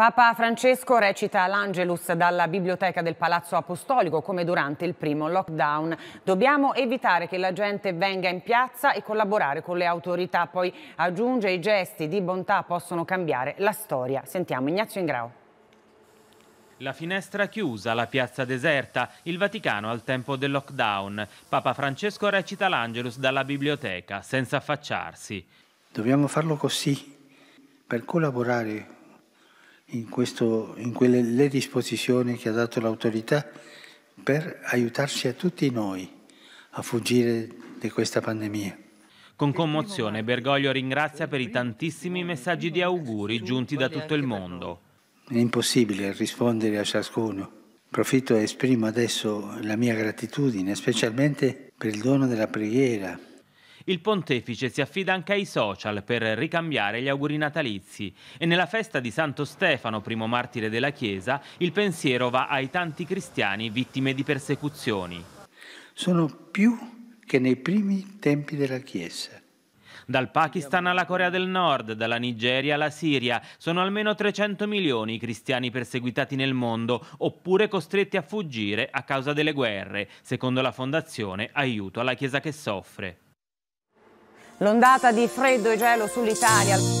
Papa Francesco recita l'Angelus dalla biblioteca del Palazzo Apostolico come durante il primo lockdown. Dobbiamo evitare che la gente venga in piazza e collaborare con le autorità. Poi aggiunge i gesti di bontà possono cambiare la storia. Sentiamo Ignazio Ingrao. La finestra chiusa, la piazza deserta, il Vaticano al tempo del lockdown. Papa Francesco recita l'Angelus dalla biblioteca, senza affacciarsi. Dobbiamo farlo così, per collaborare in, questo, in quelle le disposizioni che ha dato l'autorità per aiutarci a tutti noi a fuggire di questa pandemia. Con commozione Bergoglio ringrazia per i tantissimi messaggi di auguri giunti da tutto il mondo. È impossibile rispondere a ciascuno. Profitto e esprimo adesso la mia gratitudine, specialmente per il dono della preghiera, il pontefice si affida anche ai social per ricambiare gli auguri natalizi e nella festa di Santo Stefano, primo martire della Chiesa, il pensiero va ai tanti cristiani vittime di persecuzioni. Sono più che nei primi tempi della Chiesa. Dal Pakistan alla Corea del Nord, dalla Nigeria alla Siria, sono almeno 300 milioni i cristiani perseguitati nel mondo oppure costretti a fuggire a causa delle guerre, secondo la fondazione Aiuto alla Chiesa che soffre. L'ondata di freddo e gelo sull'Italia.